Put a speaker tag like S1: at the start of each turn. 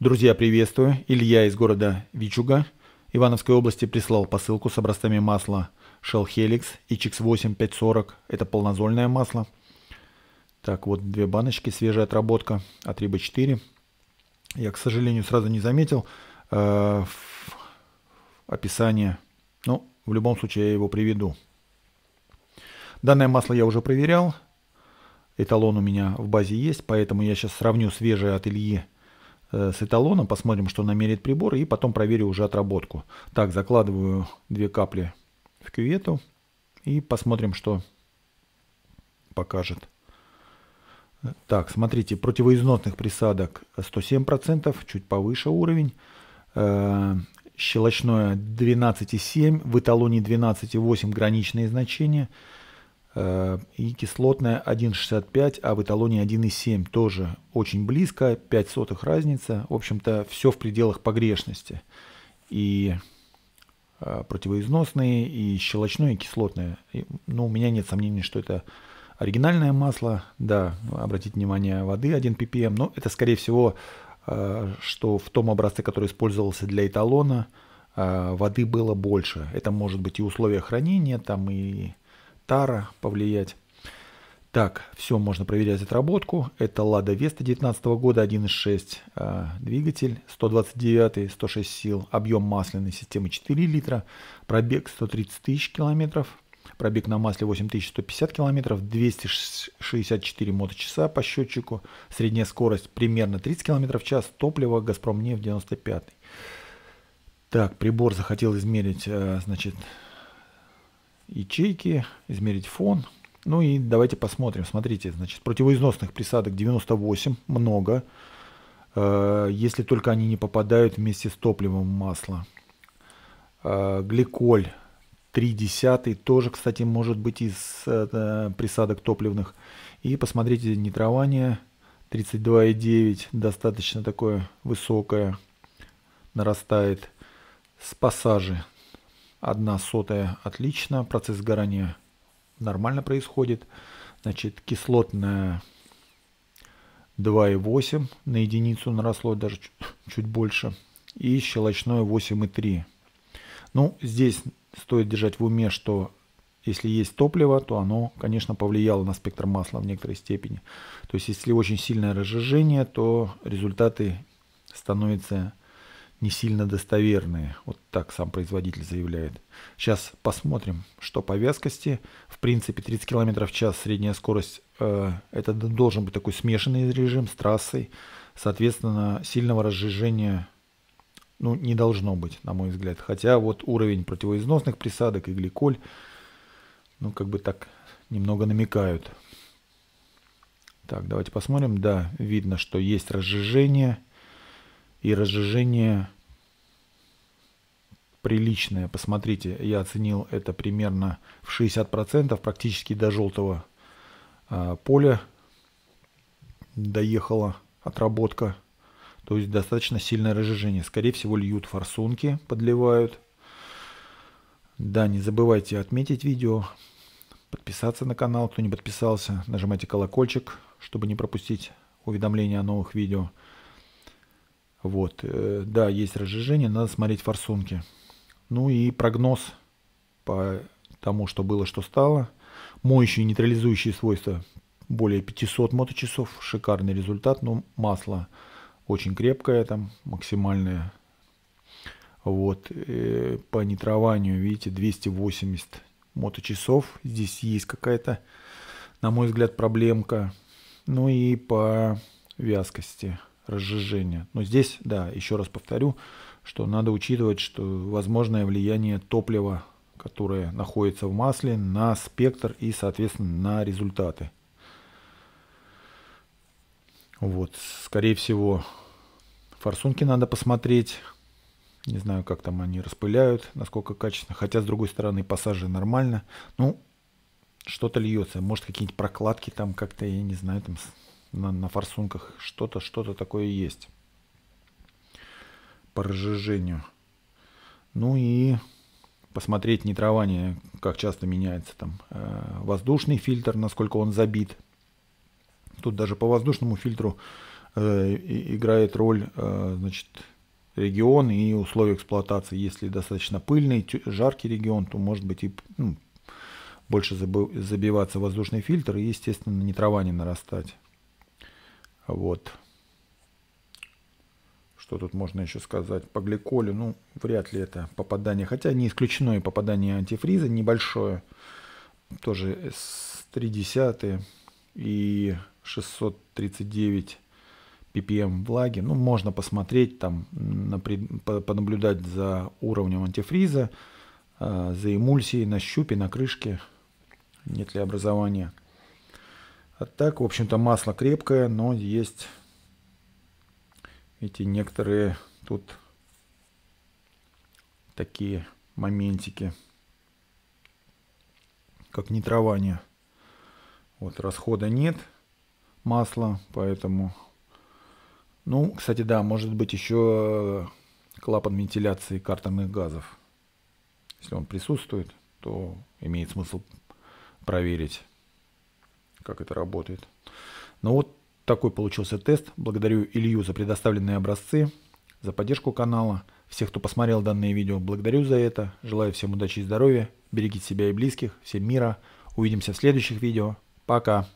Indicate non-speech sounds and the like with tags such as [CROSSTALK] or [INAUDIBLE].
S1: Друзья, приветствую. Илья из города Вичуга Ивановской области прислал посылку с образцами масла Shell Helix HX8 540. Это полнозольное масло. Так, вот две баночки, свежая отработка от Риба 4. Я, к сожалению, сразу не заметил э, описании. Но ну, в любом случае я его приведу. Данное масло я уже проверял. Эталон у меня в базе есть, поэтому я сейчас сравню свежее от Ильи Э, с эталоном, посмотрим, что намерит прибор, и потом проверю уже отработку. Так, закладываю две капли в кювету и посмотрим, что покажет. Э, так, смотрите, противоизносных присадок 107%, чуть повыше уровень. Э, щелочное 12,7, в эталоне 12,8 граничные значения. Э, и кислотная 1,65, а в эталоне 1,7 тоже очень близко, 5 сотых разница. В общем-то, все в пределах погрешности. И э, противоизносные, и щелочное, и кислотное. И, ну, у меня нет сомнений, что это оригинальное масло. Да, обратите внимание, воды 1 ppm, но это, скорее всего, э, что в том образце, который использовался для эталона, воды было больше. Это может быть и условия хранения, там и Тара повлиять. Так, все, можно проверять отработку. Это Лада Веста 2019 года, 1.6 э, а, двигатель, 129, 106 сил, объем масляной системы 4 литра, пробег 130 тысяч километров, пробег на масле 8150 километров, 264 моточаса по счетчику, средняя скорость примерно 30 километров в час, топливо Газпром нефть 95. Так, прибор захотел измерить, э, значит, ячейки, измерить фон. Ну и давайте посмотрим. Смотрите, значит, противоизносных присадок 98, много, э, если только они не попадают вместе с топливом масло Э, гликоль 0,3, тоже, кстати, может быть из э, э присадок топливных. И посмотрите, нитрование 32,9, достаточно такое высокое, нарастает. С пассажи Одна сотая отлично, процесс горания нормально происходит. Значит, кислотная 2,8 на единицу наросло, даже чуть, [LAUGHS] чуть больше. И щелочное 8,3. Ну, здесь стоит держать в уме, что если есть топливо, то оно, конечно, повлияло на спектр масла в некоторой степени. То есть, если очень сильное разжижение, то результаты становятся не сильно достоверные. Вот так сам производитель заявляет. Сейчас посмотрим, что по вязкости. В принципе, 30 км в час средняя скорость. Э, это должен быть такой смешанный режим с трассой. Соответственно, сильного разжижения ну, не должно быть, на мой взгляд. Хотя вот уровень противоизносных присадок и гликоль, ну, как бы так немного намекают. Так, давайте посмотрим. Да, видно, что есть разжижение – и разжижение приличное. Посмотрите, я оценил это примерно в 60%, практически до желтого э, поля доехала отработка. То есть достаточно сильное разжижение. Скорее всего льют форсунки, подливают. Да, не забывайте отметить видео, подписаться на канал, кто не подписался. Нажимайте колокольчик, чтобы не пропустить уведомления о новых видео. Вот, э, да, есть разжижение, надо смотреть форсунки. Ну и прогноз по тому, что было, что стало. Моющие нейтрализующие свойства более 500 моточасов. Шикарный результат, но масло очень крепкое там, максимальное. Вот, э, по нитрованию, видите, 280 моточасов. Здесь есть какая-то, на мой взгляд, проблемка. Ну и по вязкости разжижения. Но здесь, да, еще раз повторю, что надо учитывать, что возможное влияние топлива, которое находится в масле, на спектр и, соответственно, на результаты. Вот, скорее всего, форсунки надо посмотреть. Не знаю, как там они распыляют, насколько качественно. Хотя, с другой стороны, пассажи нормально. Ну, что-то льется. Может, какие-нибудь прокладки там как-то, я не знаю, там на, на форсунках. Что-то, что-то такое есть по разжижению. Ну и посмотреть нитрование, как часто меняется там э, воздушный фильтр, насколько он забит. Тут даже по воздушному фильтру э, играет роль э, значит, регион и условия эксплуатации. Если достаточно пыльный, жаркий регион, то может быть и ну, больше забиваться воздушный фильтр и, естественно, нитрование нарастать. Вот. Что тут можно еще сказать? По гликолю, ну, вряд ли это попадание. Хотя не исключено и попадание антифриза небольшое. Тоже S3 и 639 ppm эм влаги. Ну, можно посмотреть, там, на, понаблюдать за уровнем антифриза, а, за эмульсией на щупе, на крышке, нет ли образования. А так, в общем-то, масло крепкое, но есть эти некоторые тут такие моментики, как нитрование. Вот расхода нет масла, поэтому... Ну, кстати, да, может быть еще клапан вентиляции картерных газов. Если он присутствует, то имеет смысл проверить как это работает. Но ну вот такой получился тест. Благодарю Илью за предоставленные образцы, за поддержку канала, всех, кто посмотрел данное видео. Благодарю за это. Желаю всем удачи и здоровья. Берегите себя и близких, всем мира. Увидимся в следующих видео. Пока.